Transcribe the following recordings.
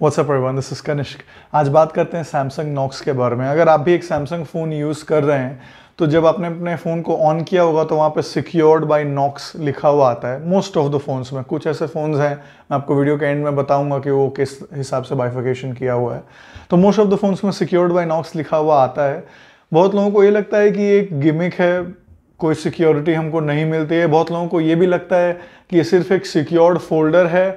WhatsApp everyone this is Kanishk आज बात करते हैं सैमसंग नॉक्स के बारे में अगर आप भी एक सैमसंग फ़ोन यूज़ कर रहे हैं तो जब आपने अपने फ़ोन को ऑन किया होगा तो वहाँ पे सिक्योर्ड बाय नॉक्स लिखा हुआ आता है मोस्ट ऑफ द फ़ोन्स में कुछ ऐसे फ़ोन्स हैं मैं आपको वीडियो के एंड में बताऊंगा कि वो किस हिसाब से बाइफिकेशन किया हुआ है तो मोस्ट ऑफ द फ़ोन्स में सिक्योर्ड बाय नॉक्स लिखा हुआ आता है बहुत लोगों को ये लगता है कि एक गिमिक है कोई सिक्योरिटी हमको नहीं मिलती है बहुत लोगों को ये भी लगता है कि ये सिर्फ एक सिक्योर्ड फोल्डर है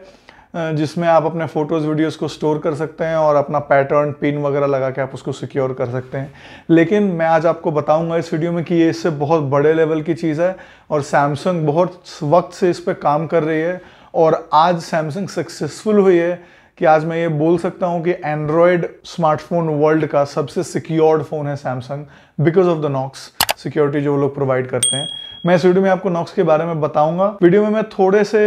जिसमें आप अपने फ़ोटोज़ वीडियोस को स्टोर कर सकते हैं और अपना पैटर्न पिन वगैरह लगा के आप उसको सिक्योर कर सकते हैं लेकिन मैं आज आपको बताऊंगा इस वीडियो में कि ये इससे बहुत बड़े लेवल की चीज़ है और सैमसंग बहुत वक्त से इस पर काम कर रही है और आज सैमसंग सक्सेसफुल हुई है कि आज मैं ये बोल सकता हूँ कि एंड्रॉयड स्मार्टफोन वर्ल्ड का सबसे सिक्योर्ड फ़ोन है Samsung because of the Knox security जो लोग प्रोवाइड करते हैं मैं इस वीडियो में आपको नॉक्स के बारे में बताऊंगा वीडियो में मैं थोड़े से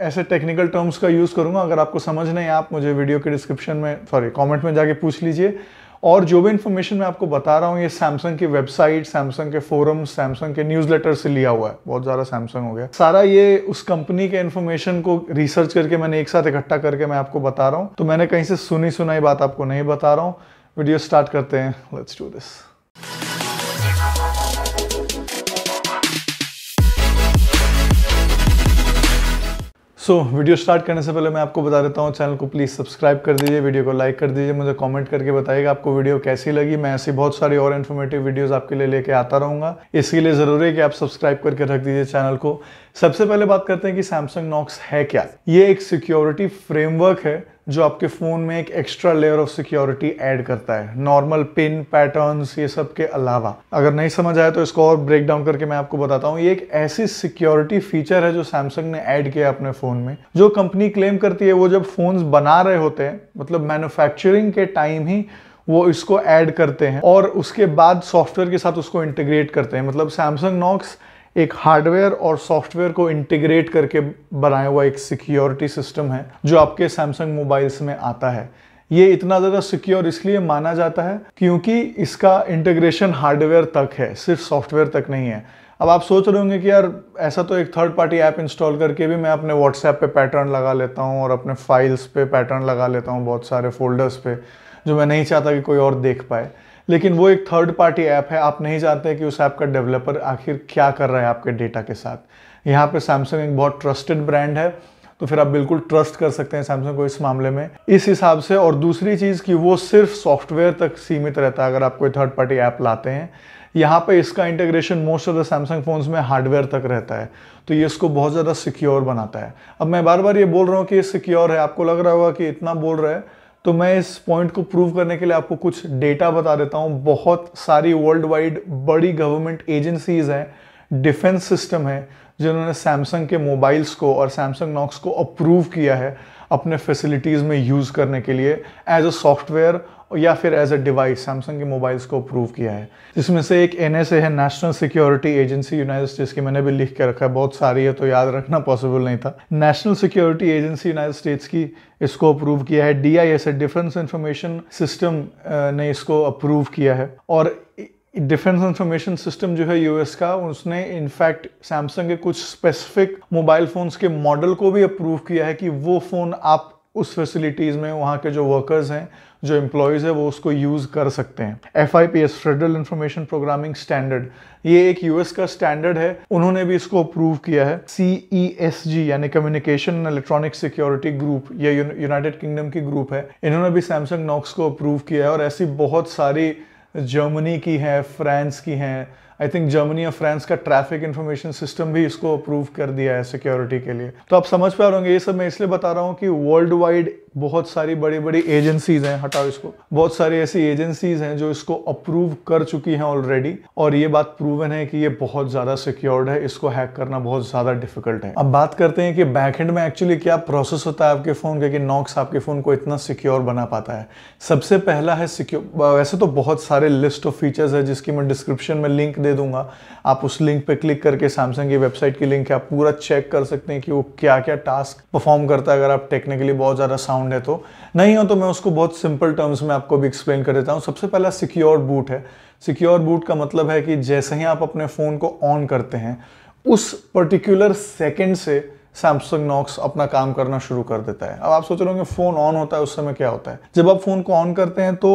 ऐसे टेक्निकल टर्म्स का यूज़ करूँगा अगर आपको समझ नहीं आप मुझे वीडियो के डिस्क्रिप्शन में सॉरी कमेंट में जाके पूछ लीजिए और जो भी इन्फॉर्मेशन मैं आपको बता रहा हूँ ये सैमसंग की वेबसाइट सैमसंग के फोरम सैमसंग के लेटर से लिया हुआ है बहुत ज़्यादा सैमसंग हो गया सारा ये उस कंपनी के इन्फॉर्मेशन को रिसर्च करके मैंने एक साथ इकट्ठा करके मैं आपको बता रहा हूँ तो मैंने कहीं से सुनी सुनाई बात आपको नहीं बता रहा हूँ वीडियो स्टार्ट करते हैं let's do this so so, video start करने से पहले मैं आपको बता देता हूँ चैनल को प्लीज़ सब्सक्राइब कर दीजिए वीडियो को लाइक कर दीजिए मुझे कमेंट करके बताइएगा आपको वीडियो कैसी लगी मैं ऐसी बहुत सारी और इन्फॉर्मेटिव वीडियोस आपके लिए लेके आता रहूँगा इसके लिए ज़रूरी है कि आप सब्सक्राइब करके रख दीजिए चैनल को सबसे पहले बात करते हैं कि सैमसंग नॉक्स है क्या ये एक सिक्योरिटी फ्रेमवर्क है जो आपके फ़ोन में एक extra layer of security add करता है नॉर्मल पिन पैटर्न्स ये सब के अलावा अगर नहीं समझ आए तो इसको और ब्रेक डाउन करके मैं आपको बताता हूँ ये एक ऐसी सिक्योरिटी फीचर है जो सैमसंग ने ऐड किया अपने फ़ोन में जो कंपनी क्लेम करती है वो जब फ़ोन्स बना रहे होते हैं मतलब मैन्युफैक्चरिंग के टाइम ही वो इसको ऐड करते हैं और उसके बाद सॉफ्टवेयर के साथ उसको इंटीग्रेट करते हैं मतलब सैमसंग नॉक्स एक हार्डवेयर और सॉफ्टवेयर को इंटीग्रेट करके बनाया हुआ एक सिक्योरिटी सिस्टम है जो आपके सैमसंग मोबाइल्स में आता है ये इतना ज़्यादा सिक्योर इसलिए माना जाता है क्योंकि इसका इंटीग्रेशन हार्डवेयर तक है सिर्फ सॉफ्टवेयर तक नहीं है अब आप सोच रहे होंगे कि यार ऐसा तो एक थर्ड पार्टी ऐप इंस्टॉल करके भी मैं अपने व्हाट्सएप पे पैटर्न लगा लेता हूँ और अपने फाइल्स पे पैटर्न लगा लेता हूँ बहुत सारे फोल्डर्स पे जो मैं नहीं चाहता कि कोई और देख पाए लेकिन वो एक थर्ड पार्टी ऐप है आप नहीं जानते कि उस ऐप का डेवलपर आखिर क्या कर रहा है आपके डेटा के साथ यहाँ पे सैमसंग एक बहुत ट्रस्टेड ब्रांड है तो फिर आप बिल्कुल ट्रस्ट कर सकते हैं सैमसंग को इस मामले में इस हिसाब से और दूसरी चीज़ कि वो सिर्फ सॉफ्टवेयर तक सीमित रहता है अगर आप कोई थर्ड पार्टी ऐप लाते हैं यहाँ पे इसका integration most of the Samsung phones में हार्डवेयर तक रहता है तो ये इसको बहुत ज़्यादा सिक्योर बनाता है अब मैं बार बार ये बोल रहा हूँ कि ये सिक्योर है आपको लग रहा होगा कि इतना बोल रहा है तो मैं इस पॉइंट को प्रूव करने के लिए आपको कुछ डेटा बता देता हूँ बहुत सारी वर्ल्ड वाइड बड़ी गवर्नमेंट एजेंसीज हैं डिफेंस सिस्टम है जिन्होंने सैमसंग के मोबाइल्स को और सैमसंग नॉक्स को अप्रूव किया है अपने फैसिलिटीज़ में यूज़ करने के लिए एज अ सॉफ्टवेयर या फिर एज अ डिवाइस सैमसंग के मोबाइल्स को अप्रूव किया है जिसमें से एक एन है National Security Agency United States की मैंने भी लिख के रखा है बहुत सारी है तो याद रखना पॉसिबल नहीं था National Security Agency United States की इसको अप्रूव किया है D I S Defence Information System ने इसको अप्रूव किया है और डिफेंस इंफॉर्मेशन सिस्टम जो है यूएस का उसने इनफैक्ट सैमसंग के कुछ स्पेसिफिक मोबाइल फ़ोन्स के मॉडल को भी अप्रूव किया है कि वो फ़ोन आप उस फैसिलिटीज़ में वहाँ के जो वर्कर्स हैं जो एम्प्लॉयज़ है वो उसको यूज़ कर सकते हैं F I P S Federal Information Programming Standard ये एक यूएस का स्टैंडर्ड है उन्होंने भी इसको अप्रूव किया है सी ई एस जी यानी communication and electronic security group या यूनाइटेड किंगडम की ग्रुप है इन्होंने भी सैमसंग नॉक्स को अप्रूव किया है और ऐसी बहुत सारी जर्मनी की हैं फ्रांस की हैं आई थिंक जर्मनी और फ्रांस का ट्रैफिक इन्फॉर्मेशन सिस्टम भी इसको अप्रूव कर दिया है सिक्योरिटी के लिए तो आप समझ पा रहे होंगे ये सब मैं इसलिए बता रहा हूँ कि वर्ल्ड वाइड बहुत सारी बड़ी बड़ी एजेंसीज हैं हटाओ इसको बहुत सारी ऐसी एजेंसीज हैं जो इसको अप्रूव कर चुकी हैं ऑलरेडी और ये बात प्रूवन है कि ये बहुत ज़्यादा सिक्योर्ड है इसको हैक करना बहुत ज़्यादा डिफिकल्ट है अब बात करते हैं कि बैकहेंड में एक्चुअली क्या प्रोसेस होता है आपके फ़ोन का कि नॉक्स आपके फ़ोन को इतना सिक्योर बना पाता है सबसे पहला है सिक्योर वैसे तो बहुत सारे लिस्ट ऑफ फीचर्स है जिसकी मैं डिस्क्रिप्शन में लिंक दे दूंगा आप उस लिंक पर क्लिक करके सैमसंग की वेबसाइट की लिंक है आप पूरा चेक कर सकते हैं कि वो क्या क्या टास्क परफॉर्म करता है अगर आप टेक्निकली बहुत ज़्यादा साउंड साउंड है तो नहीं हो तो मैं उसको बहुत सिंपल टर्म्स में आपको भी एक्सप्लेन कर देता हूँ सबसे पहला सिक्योर बूट है सिक्योर बूट का मतलब है कि जैसे ही आप अपने फ़ोन को ऑन करते हैं उस पर्टिकुलर सेकेंड से सैमसंग नॉक्स अपना काम करना शुरू कर देता है अब आप सोच रहे होंगे फ़ोन ऑन होता है उस समय क्या होता है जब आप फ़ोन को ऑन करते हैं तो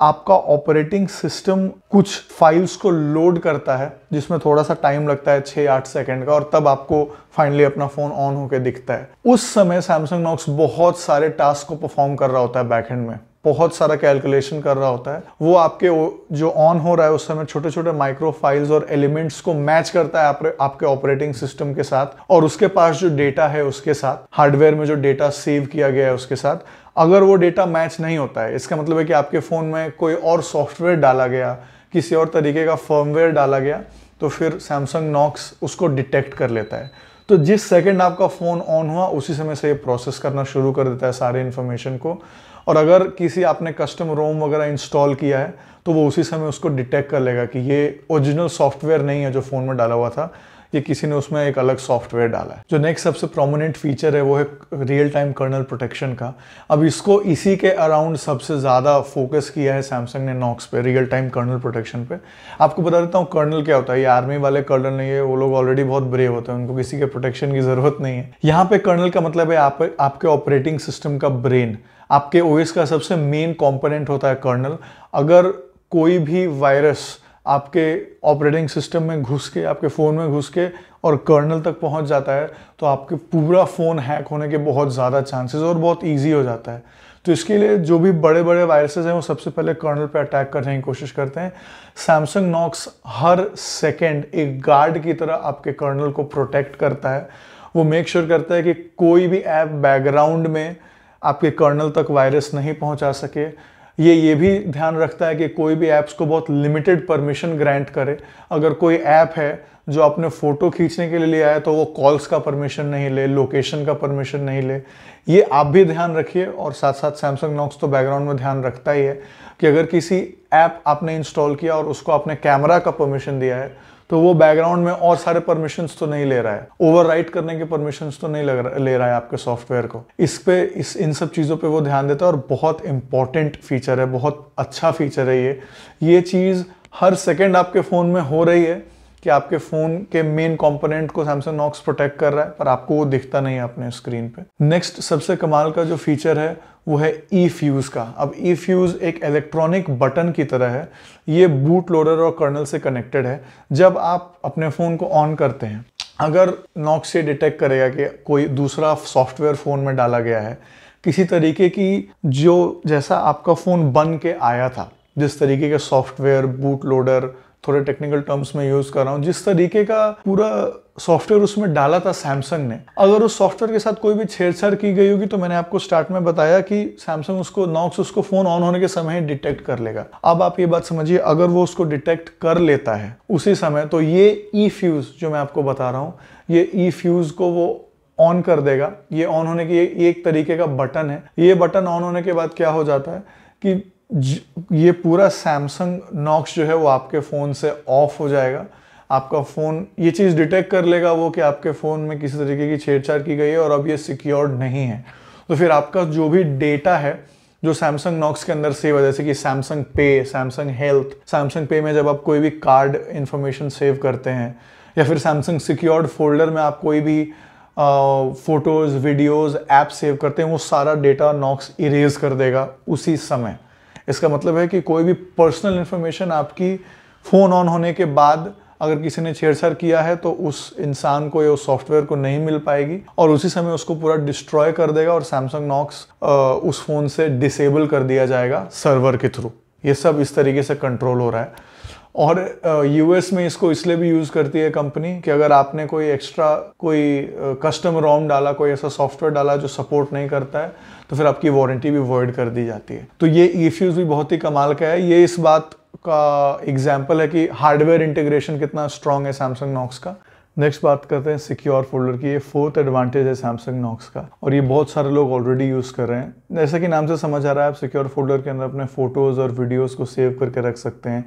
आपका ऑपरेटिंग सिस्टम कुछ फाइल्स को लोड करता है जिसमें थोड़ा सा टाइम लगता है छः आठ सेकेंड का और तब आपको फाइनली अपना फ़ोन ऑन होकर दिखता है उस समय सैमसंग नॉक्स बहुत सारे टास्क को परफॉर्म कर रहा होता है बैकहेंड में बहुत सारा कैलकुलेशन कर रहा होता है वो आपके जो ऑन हो रहा है उस समय छोटे छोटे माइक्रो फाइल्स और एलिमेंट्स को मैच करता है आपके ऑपरेटिंग सिस्टम के साथ और उसके पास जो डेटा है उसके साथ हार्डवेयर में जो डेटा सेव किया गया है उसके साथ अगर वो डेटा मैच नहीं होता है इसका मतलब है कि आपके फ़ोन में कोई और सॉफ्टवेयर डाला गया किसी और तरीके का फर्मवेयर डाला गया तो फिर सैमसंग नॉक्स उसको डिटेक्ट कर लेता है तो जिस सेकंड आपका फ़ोन ऑन हुआ उसी समय से ये प्रोसेस करना शुरू कर देता है सारे इन्फॉर्मेशन को और अगर किसी आपने कस्टम रोम वगैरह इंस्टॉल किया है तो वो उसी समय उसको डिटेक्ट कर लेगा कि ये ओरिजिनल सॉफ्टवेयर नहीं है जो फ़ोन में डाला हुआ था या किसी ने उसमें एक अलग सॉफ्टवेयर डाला है जो नेक्स्ट सबसे प्रोमिनेंट फीचर है वो है रियल टाइम कर्नल प्रोटेक्शन का अब इसको इसी के अराउंड सबसे ज़्यादा फोकस किया है सैमसंग ने नॉक्स पे रियल टाइम कर्नल प्रोटेक्शन पे आपको बता देता हूँ कर्नल क्या होता है ये आर्मी वाले कर्नल नहीं है वो लोग ऑलरेडी बहुत ब्रेव होते हैं उनको किसी के प्रोटेक्शन की ज़रूरत नहीं है यहाँ पे कर्नल का मतलब है आप, आपके ऑपरेटिंग सिस्टम का ब्रेन आपके ओएस का सबसे मेन कॉम्पोनेंट होता है कर्नल अगर कोई भी वायरस आपके ऑपरेटिंग सिस्टम में घुस के आपके फ़ोन में घुस के और कर्नल तक पहुंच जाता है तो आपके पूरा फ़ोन हैक होने के बहुत ज़्यादा चांसेस और बहुत ईजी हो जाता है तो इसके लिए जो भी बड़े बड़े वायरसेस हैं वो सबसे पहले कर्नल पर अटैक करने की कोशिश करते हैं सैमसंग नॉक्स हर सेकेंड एक गार्ड की तरह आपके कर्नल को प्रोटेक्ट करता है वो मेक श्योर sure करता है कि कोई भी ऐप बैकग्राउंड में आपके कर्नल तक वायरस नहीं पहुंचा सके ये ये भी ध्यान रखता है कि कोई भी ऐप्स को बहुत लिमिटेड परमिशन ग्रांट करे अगर कोई ऐप है जो आपने फ़ोटो खींचने के लिए लिया है तो वो कॉल्स का परमिशन नहीं ले लोकेशन का परमिशन नहीं ले ये आप भी ध्यान रखिए और साथ साथ सैमसंग नॉक्स तो बैकग्राउंड में ध्यान रखता ही है कि अगर किसी ऐप आपने इंस्टॉल किया और उसको आपने कैमरा का परमिशन दिया है तो वो बैकग्राउंड में और सारे परमिशंस तो नहीं ले रहा है ओवर करने के परमिशंस तो नहीं लग रहा, ले रहा है आपके सॉफ्टवेयर को इस पे इस इन सब चीज़ों पे वो ध्यान देता है और बहुत इंपॉर्टेंट फीचर है बहुत अच्छा फीचर है ये ये चीज़ हर सेकेंड आपके फ़ोन में हो रही है कि आपके फ़ोन के मेन कंपोनेंट को सैमसंग नॉक्स प्रोटेक्ट कर रहा है पर आपको वो दिखता नहीं है अपने स्क्रीन पे नेक्स्ट सबसे कमाल का जो फीचर है वो है ई e फ्यूज़ का अब ई e फ्यूज़ एक इलेक्ट्रॉनिक बटन की तरह है ये बूट लोडर और कर्नल से कनेक्टेड है जब आप अपने फ़ोन को ऑन करते हैं अगर नॉक्स ये डिटेक्ट करेगा कि कोई दूसरा सॉफ्टवेयर फ़ोन में डाला गया है किसी तरीके की जो जैसा आपका फ़ोन बन के आया था जिस तरीके के सॉफ्टवेयर बूट लोडर थोड़े टेक्निकल टर्म्स में यूज कर रहा हूँ जिस तरीके का पूरा सॉफ्टवेयर उसमें डाला था सैमसंग ने अगर उस सॉफ्टवेयर के साथ कोई भी छेड़छाड़ की गई होगी तो मैंने आपको स्टार्ट में बताया कि सैमसंग उसको नॉक्स उसको फोन ऑन होने के समय ही डिटेक्ट कर लेगा अब आप ये बात समझिए अगर वो उसको डिटेक्ट कर लेता है उसी समय तो ये ई फ्यूज जो मैं आपको बता रहा हूँ ये ई फ्यूज को वो ऑन कर देगा ये ऑन होने की एक तरीके का बटन है ये बटन ऑन होने के बाद क्या हो जाता है कि ये पूरा सैमसंग नॉक्स जो है वो आपके फ़ोन से ऑफ हो जाएगा आपका फ़ोन ये चीज़ डिटेक्ट कर लेगा वो कि आपके फ़ोन में किसी तरीके की छेड़छाड़ की गई है और अब ये सिक्योर्ड नहीं है तो फिर आपका जो भी डेटा है जो सैमसंग नॉक्स के अंदर सेव है जैसे कि सैमसंग पे सैमसंग हेल्थ सैमसंग पे में जब आप कोई भी कार्ड इन्फॉर्मेशन सेव करते हैं या फिर सैमसंग सिक्योर्ड फोल्डर में आप कोई भी फ़ोटोज़ वीडियोज़ ऐप सेव करते हैं वो सारा डेटा नॉक्स इरेज कर देगा उसी समय इसका मतलब है कि कोई भी पर्सनल इन्फॉर्मेशन आपकी फ़ोन ऑन होने के बाद अगर किसी ने छेड़छाड़ किया है तो उस इंसान को या उस सॉफ्टवेयर को नहीं मिल पाएगी और उसी समय उसको पूरा डिस्ट्रॉय कर देगा और सैमसंग नॉक्स उस फ़ोन से डिसेबल कर दिया जाएगा सर्वर के थ्रू ये सब इस तरीके से कंट्रोल हो रहा है और यूएस में इसको इसलिए भी यूज़ करती है कंपनी कि अगर आपने कोई एक्स्ट्रा कोई कस्टम रोम डाला कोई ऐसा सॉफ्टवेयर डाला जो सपोर्ट नहीं करता है तो फिर आपकी वारंटी भी वॉइड कर दी जाती है तो ये इफ्यूज़ e भी बहुत ही कमाल का है ये इस बात का एग्जाम्पल है कि हार्डवेयर इंटीग्रेशन कितना स्ट्रांग है सैमसंग नॉक्स का नेक्स्ट बात करते हैं सिक्योर फोल्डर की ये फोर्थ एडवांटेज है सैमसंग नॉक्स का और ये बहुत सारे लोग ऑलरेडी यूज़ कर रहे हैं जैसा कि नाम से समझ आ रहा है आप सिक्योर फोल्डर के अंदर अपने फोटोज़ और वीडियोज़ को सेव करके रख सकते हैं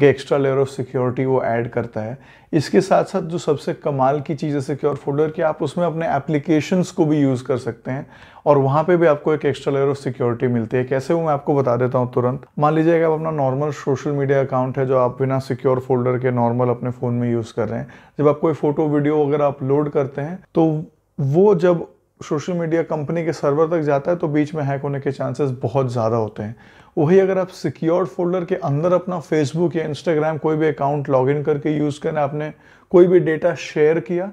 कि एक्स्ट्रा लेयर ऑफ सिक्योरिटी वो ऐड करता है इसके साथ साथ जो सबसे कमाल की चीज़ है सिक्योर फोल्डर कि आप उसमें अपने एप्लीकेशंस को भी यूज़ कर सकते हैं और वहाँ पे भी आपको एक एक्स्ट्रा लेयर ऑफ सिक्योरिटी मिलती है कैसे वो मैं आपको बता देता हूँ तुरंत मान लीजिए कि आप अपना नॉर्मल सोशल मीडिया अकाउंट है जो आप बिना सिक्योर फोल्डर के नॉर्मल अपने फ़ोन में यूज़ कर रहे हैं जब आप कोई फ़ोटो वीडियो वगैरह अपलोड करते हैं तो वो जब सोशल मीडिया कंपनी के सर्वर तक जाता है तो बीच में हैक होने के चांसेस बहुत ज़्यादा होते हैं वही अगर आप सिक्योर फोल्डर के अंदर अपना फेसबुक या इंस्टाग्राम कोई भी अकाउंट लॉगिन करके यूज़ करें आपने कोई भी डेटा शेयर किया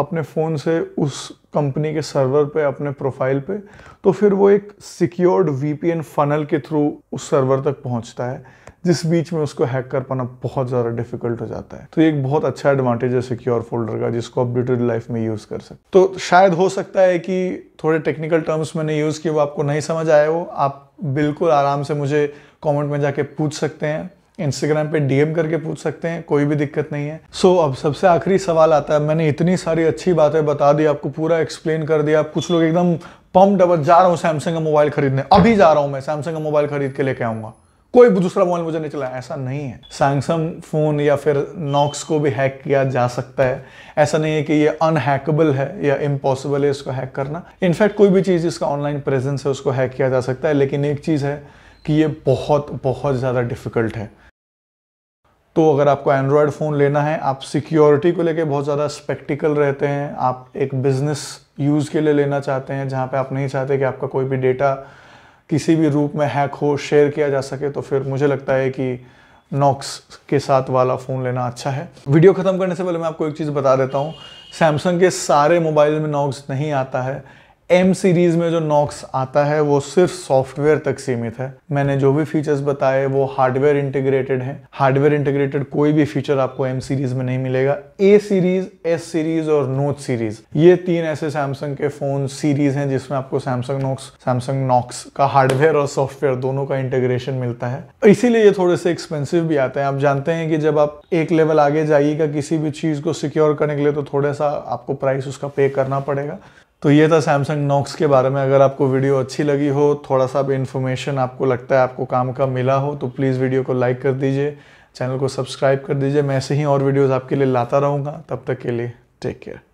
अपने फ़ोन से उस कंपनी के सर्वर पे अपने प्रोफाइल पे तो फिर वो एक सिक्योर्ड वीपीएन फनल के थ्रू उस सर्वर तक पहुंचता है जिस बीच में उसको हैक कर पाना बहुत ज़्यादा डिफिकल्ट हो जाता है तो ये एक बहुत अच्छा एडवांटेज है सिक्योर फोल्डर का जिसको आप ड्यूटी लाइफ में यूज़ कर सकते तो शायद हो सकता है कि थोड़े टेक्निकल टर्म्स मैंने यूज़ किए वो आपको नहीं समझ आए हो आप बिल्कुल आराम से मुझे कमेंट में जाके पूछ सकते हैं इंस्टाग्राम पे डीएम करके पूछ सकते हैं कोई भी दिक्कत नहीं है सो so, अब सबसे आखिरी सवाल आता है मैंने इतनी सारी अच्छी बातें बता दी आपको पूरा एक्सप्लेन कर दिया कुछ लोग एकदम पम्प डबल जा रहा हूँ सैमसंग का मोबाइल खरीदने अभी जा रहा हूँ मैं सैमसंग का मोबाइल खरीद के लेके आऊंगा कोई दूसरा मोबाइल मुझे नहीं चला ऐसा नहीं है सैमसंग फ़ोन या फिर नॉक्स को भी हैक किया जा सकता है ऐसा नहीं है कि ये अनहैकेबल है या इम्पॉसिबल है इसको हैक करना इनफैक्ट कोई भी चीज़ इसका ऑनलाइन प्रेजेंस है उसको हैक किया जा सकता है लेकिन एक चीज़ है कि ये बहुत बहुत ज़्यादा डिफिकल्ट है तो अगर आपको एंड्रॉयड फ़ोन लेना है आप सिक्योरिटी को लेके बहुत ज़्यादा स्पेक्टिकल रहते हैं आप एक बिज़नेस यूज़ के लिए लेना चाहते हैं जहाँ पे आप नहीं चाहते कि आपका कोई भी डेटा किसी भी रूप में हैक हो शेयर किया जा सके तो फिर मुझे लगता है कि नॉक्स के साथ वाला फ़ोन लेना अच्छा है वीडियो ख़त्म करने से पहले मैं आपको एक चीज़ बता देता हूँ सैमसंग के सारे मोबाइल में नॉक्स नहीं आता है एम सीरीज में जो नॉक्स आता है वो सिर्फ सॉफ्टवेयर तक सीमित है मैंने जो भी फीचर्स बताए वो हार्डवेयर इंटीग्रेटेड हैं हार्डवेयर इंटीग्रेटेड कोई भी फीचर आपको एम सीरीज में नहीं मिलेगा ए सीरीज एस सीरीज और नोट सीरीज ये तीन ऐसे सैमसंग के फोन सीरीज हैं जिसमें आपको सैमसंग नॉक्स सैमसंग नॉक्स का हार्डवेयर और सॉफ्टवेयर दोनों का इंटीग्रेशन मिलता है इसीलिए ये थोड़े से एक्सपेंसिव भी आते हैं आप जानते हैं कि जब आप एक लेवल आगे जाइएगा किसी भी चीज़ को सिक्योर करने के लिए तो थोड़ा सा आपको प्राइस उसका पे करना पड़ेगा तो ये था सैमसंग नॉक्स के बारे में अगर आपको वीडियो अच्छी लगी हो थोड़ा सा भी इन्फॉर्मेशन आपको लगता है आपको काम का मिला हो तो प्लीज़ वीडियो को लाइक कर दीजिए चैनल को सब्सक्राइब कर दीजिए मैं ऐसे ही और वीडियोज़ आपके लिए लाता रहूँगा तब तक के लिए टेक केयर